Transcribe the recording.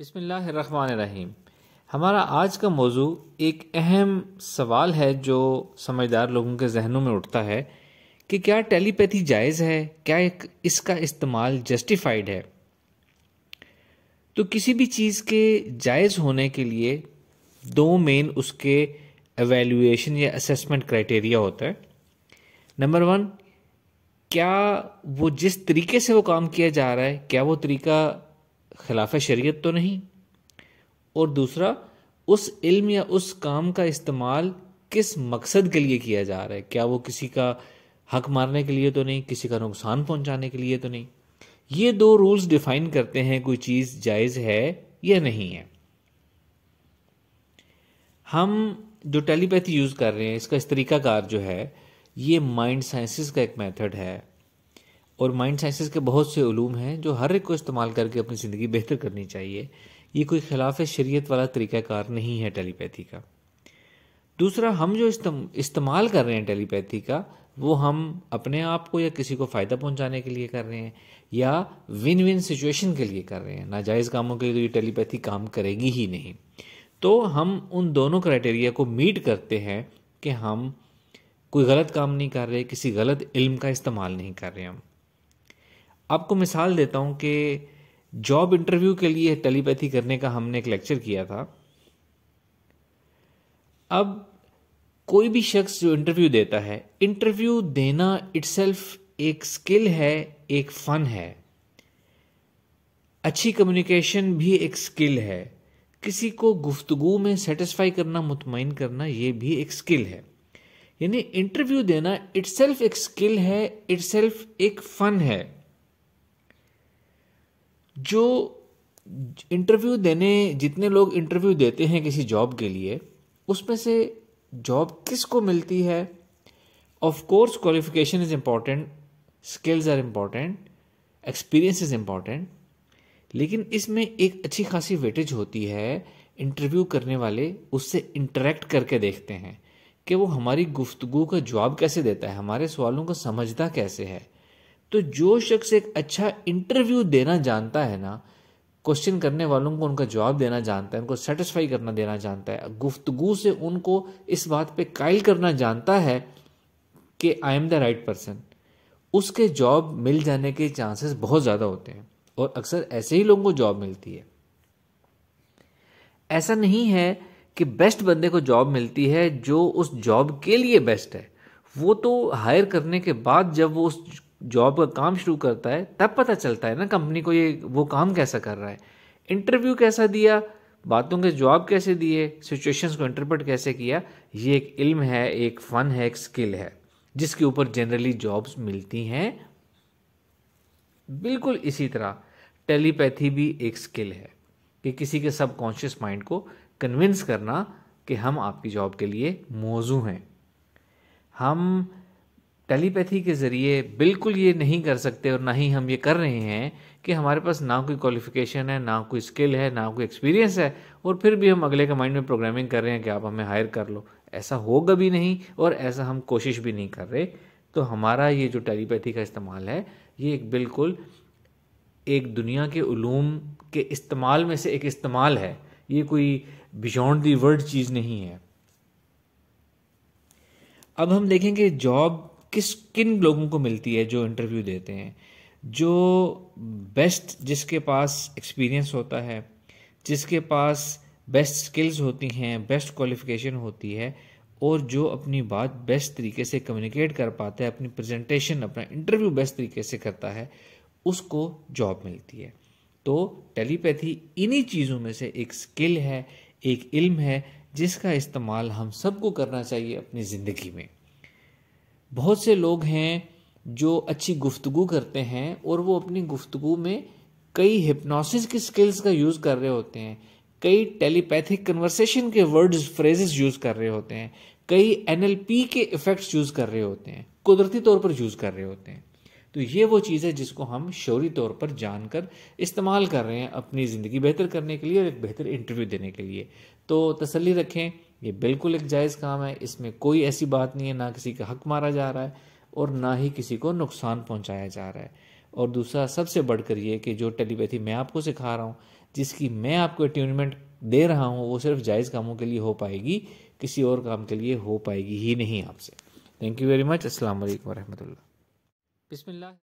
बसमीम हमारा आज का मौजू एक अहम सवाल है जो समझदार लोगों के जहनों में उठता है कि क्या टेलीपैथी जायज़ है क्या एक इसका इस्तेमाल जस्टिफाइड है तो किसी भी चीज़ के जायज़ होने के लिए दो मेन उसके एवेल्यूएशन या असेसमेंट क्राइटेरिया होता है नंबर वन क्या वो जिस तरीके से वो काम किया जा रहा है क्या वो तरीका खिलाफ शरीयत तो नहीं और दूसरा उस इल्म या उस काम का इस्तेमाल किस मकसद के लिए किया जा रहा है क्या वो किसी का हक मारने के लिए तो नहीं किसी का नुकसान पहुंचाने के लिए तो नहीं ये दो रूल्स डिफाइन करते हैं कोई चीज़ जायज़ है या नहीं है हम जो टेलीपैथी यूज़ कर रहे हैं इसका इस तरीकाकार जो है ये माइंड साइंसिस का एक मेथड है और माइंड साइंसेस के बहुत से ूम हैं जो हर एक को इस्तेमाल करके अपनी ज़िंदगी बेहतर करनी चाहिए ये कोई खिलाफ शरीयत वाला तरीक़ाकार नहीं है टेलीपैथी का दूसरा हम जो इस्तेमाल कर रहे हैं टेलीपैथी का वो हम अपने आप को या किसी को फ़ायदा पहुंचाने के लिए कर रहे हैं या विन विन सिचुएशन के लिए कर रहे हैं नाजायज़ कामों के लिए तो ये टेलीपैथी काम करेगी ही नहीं तो हम उन दोनों क्राइटेरिया को मीट करते हैं कि हम कोई गलत काम नहीं कर रहे किसी गलत इल्म का इस्तेमाल नहीं कर रहे हम आपको मिसाल देता हूँ कि जॉब इंटरव्यू के लिए टेलीपैथी करने का हमने एक लेक्चर किया था अब कोई भी शख्स जो इंटरव्यू देता है इंटरव्यू देना इट्सल्फ एक स्किल है एक फ़न है अच्छी कम्युनिकेशन भी एक स्किल है किसी को गुफ्तगु में सेटिस्फाई करना मुतमिन करना ये भी एक स्किल है यानी इंटरव्यू देना इट्स एक स्किल है इट्स एक फ़न है जो इंटरव्यू देने जितने लोग इंटरव्यू देते हैं किसी जॉब के लिए उसमें से जॉब किस को मिलती है of course qualification is important skills are important experience is important लेकिन इसमें एक अच्छी खासी वेटेज होती है इंटरव्यू करने वाले उससे इंटरेक्ट करके देखते हैं कि वो हमारी गुफ्तगु का जवाब कैसे देता है हमारे सवालों को समझता कैसे है तो जो शख्स एक अच्छा इंटरव्यू देना जानता है ना क्वेश्चन करने वालों को उनका जवाब देना जानता है उनको सेटिस्फाई करना देना जानता है गुफ्तगु से उनको इस बात पे कायल करना जानता है कि I am the right person उसके जॉब मिल जाने के चांसेस बहुत ज़्यादा होते हैं और अक्सर ऐसे ही लोगों को जॉब मिलती है ऐसा नहीं है कि बेस्ट बंदे को जॉब मिलती है जो उस जॉब के लिए बेस्ट है वो तो हायर करने के बाद जब वो उस जॉब का काम शुरू करता है तब पता चलता है ना कंपनी को ये वो काम कैसा कर रहा है इंटरव्यू कैसा दिया बातों के जवाब कैसे दिए सिचुएशंस को इंटरप्रेट कैसे किया ये एक इल्म है एक फ़न है एक स्किल है जिसके ऊपर जनरली जॉब्स मिलती हैं बिल्कुल इसी तरह टेलीपैथी भी एक स्किल है कि किसी के सबकॉन्शियस माइंड को कन्विंस करना कि हम आपकी जॉब के लिए मौजू हैं हम टेलीपैथी के ज़रिए बिल्कुल ये नहीं कर सकते और ना ही हम ये कर रहे हैं कि हमारे पास ना कोई क्वालिफिकेशन है ना कोई स्किल है ना कोई एक्सपीरियंस है और फिर भी हम अगले के माइंड में प्रोग्रामिंग कर रहे हैं कि आप हमें हायर कर लो ऐसा होगा भी नहीं और ऐसा हम कोशिश भी नहीं कर रहे तो हमारा ये जो टेलीपैथी का इस्तेमाल है ये एक बिल्कुल एक दुनिया के ूम के इस्तेमाल में से एक इस्तेमाल है ये कोई बिजॉन्ड दी वर्ड चीज़ नहीं है अब हम देखेंगे जॉब किस किन लोगों को मिलती है जो इंटरव्यू देते हैं जो बेस्ट जिसके पास एक्सपीरियंस होता है जिसके पास बेस्ट स्किल्स होती हैं बेस्ट क्वालिफिकेशन होती है और जो अपनी बात बेस्ट तरीके से कम्युनिकेट कर पाता है अपनी प्रेजेंटेशन अपना इंटरव्यू बेस्ट तरीके से करता है उसको जॉब मिलती है तो टेलीपैथी इन्हीं चीज़ों में से एक स्किल है एक इल्म है जिसका इस्तेमाल हम सबको करना चाहिए अपनी ज़िंदगी में बहुत से लोग हैं जो अच्छी गुफ्तगु करते हैं और वो अपनी गुफ्तगु में कई हिप्नोसिस की स्किल्स का यूज़ कर रहे होते हैं कई टेलीपैथिक कन्वर्सेशन के वर्ड्स फ्रेजेस यूज़ कर रहे होते हैं कई एनएलपी के इफ़ेक्ट्स यूज़ कर रहे होते हैं कुदरती तौर पर यूज़ कर रहे होते हैं तो ये वो चीज़ है जिसको हम शौरी तौर पर जानकर इस्तेमाल कर रहे हैं अपनी ज़िंदगी बेहतर करने के लिए और एक बेहतर इंटरव्यू देने के लिए तो तसली रखें ये बिल्कुल एक जायज़ काम है इसमें कोई ऐसी बात नहीं है ना किसी का हक मारा जा रहा है और ना ही किसी को नुकसान पहुंचाया जा रहा है और दूसरा सबसे बढ़कर ये कि जो टेलीपैथी मैं आपको सिखा रहा हूँ जिसकी मैं आपको अट्यूनमेंट दे रहा हूँ वो सिर्फ जायज़ कामों के लिए हो पाएगी किसी और काम के लिए हो पाएगी ही नहीं आपसे थैंक यू वेरी मच असल वालेकुम बिस्मिल्ला